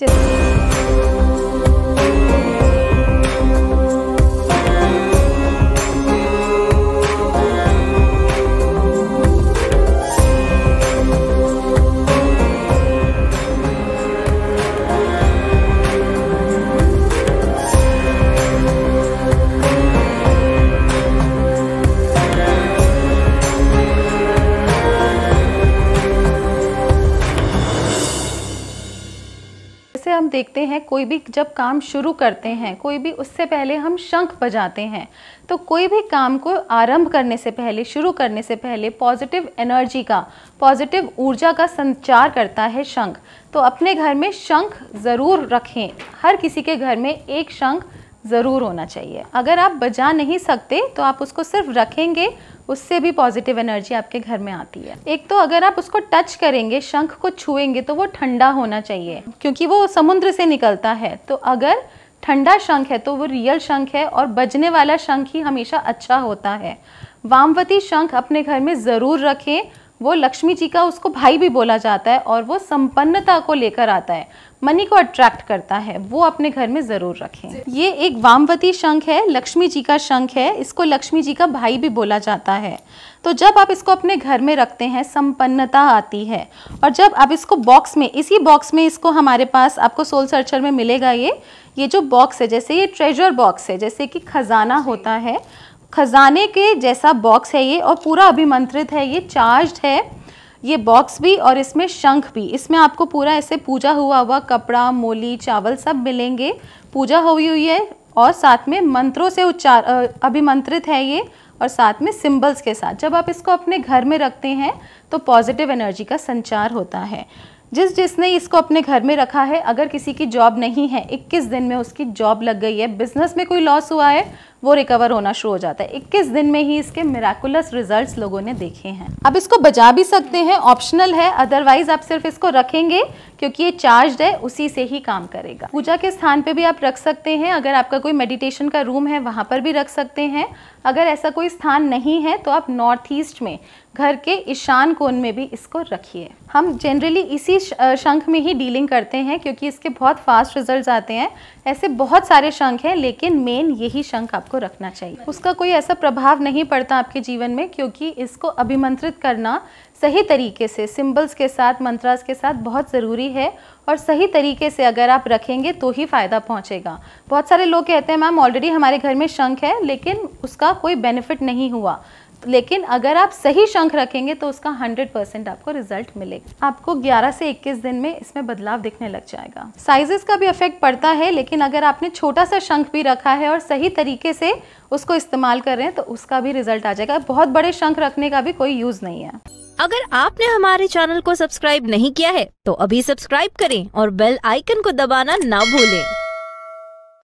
Disney. देखते हैं कोई भी जब काम शुरू करते हैं कोई भी उससे पहले हम शंख बजाते हैं तो कोई भी काम को आरंभ करने से पहले शुरू करने से पहले पॉजिटिव एनर्जी का पॉजिटिव ऊर्जा का संचार करता है शंख तो अपने घर में शंख ज़रूर रखें हर किसी के घर में एक शंख ज़रूर होना चाहिए अगर आप बजा नहीं सकते तो आप उसको सिर्फ रखेंगे उससे भी पॉजिटिव एनर्जी आपके घर में आती है एक तो अगर आप उसको टच करेंगे शंख को छुएंगे तो वो ठंडा होना चाहिए क्योंकि वो समुद्र से निकलता है तो अगर ठंडा शंख है तो वो रियल शंख है और बजने वाला शंख ही हमेशा अच्छा होता है वामवती शंख अपने घर में ज़रूर रखें वो लक्ष्मी जी का उसको भाई भी बोला जाता है और वो संपन्नता को लेकर आता है मनी को अट्रैक्ट करता है वो अपने घर में ज़रूर रखें ये एक वामवती शंख है लक्ष्मी जी का शंख है इसको लक्ष्मी जी का भाई भी बोला जाता है तो जब आप इसको अपने घर में रखते हैं संपन्नता आती है और जब आप इसको बॉक्स में इसी बॉक्स में इसको हमारे पास आपको सोल सर्चर में मिलेगा ये ये जो बॉक्स है जैसे ये ट्रेजर बॉक्स है जैसे कि खजाना होता है खजाने के जैसा बॉक्स है ये और पूरा अभिमंत्रित है ये चार्ज्ड है ये बॉक्स भी और इसमें शंख भी इसमें आपको पूरा ऐसे पूजा हुआ हुआ कपड़ा मोली चावल सब मिलेंगे पूजा हुई हुई है और साथ में मंत्रों से उच्चार अभिमंत्रित है ये और साथ में सिंबल्स के साथ जब आप इसको अपने घर में रखते हैं तो पॉजिटिव एनर्जी का संचार होता है जिस जिसने इसको अपने घर में रखा है अगर किसी की जॉब नहीं है 21 दिन में उसकी जॉब लग गई है बिजनेस में कोई लॉस हुआ है वो रिकवर होना शुरू हो जाता है 21 दिन में ही इसके मेराकुलस रिजल्ट्स लोगों ने देखे हैं अब इसको बजा भी सकते हैं ऑप्शनल है अदरवाइज आप सिर्फ इसको रखेंगे क्योंकि ये चार्ज है उसी से ही काम करेगा पूजा के स्थान पे भी आप रख सकते हैं अगर आपका कोई मेडिटेशन का रूम है वहाँ पर भी रख सकते हैं अगर ऐसा कोई स्थान नहीं है तो आप नॉर्थ ईस्ट में घर के ईशान कोण में भी इसको रखिए हम जनरली इसी शंख में ही डीलिंग करते हैं क्योंकि इसके बहुत फास्ट रिजल्ट आते हैं ऐसे बहुत सारे शंख हैं लेकिन मेन यही शंख आपको रखना चाहिए उसका कोई ऐसा प्रभाव नहीं पड़ता आपके जीवन में क्योंकि इसको अभिमंत्रित करना सही तरीके से सिंबल्स के साथ मंत्रास के साथ बहुत ज़रूरी है और सही तरीके से अगर आप रखेंगे तो ही फ़ायदा पहुंचेगा बहुत सारे लोग कहते हैं मैम ऑलरेडी हमारे घर में शंख है लेकिन उसका कोई बेनिफिट नहीं हुआ लेकिन अगर आप सही शंख रखेंगे तो उसका 100 परसेंट आपको रिजल्ट मिलेगा आपको 11 से 21 दिन में इसमें बदलाव दिखने लग जाएगा साइजेस का भी इफेक्ट पड़ता है लेकिन अगर आपने छोटा सा शंख भी रखा है और सही तरीके से उसको इस्तेमाल कर रहे हैं तो उसका भी रिजल्ट आ जाएगा बहुत बड़े शंख रखने का भी कोई यूज़ नहीं है अगर आपने हमारे चैनल को सब्सक्राइब नहीं किया है तो अभी सब्सक्राइब करें और बेल आइकन को दबाना ना भूलें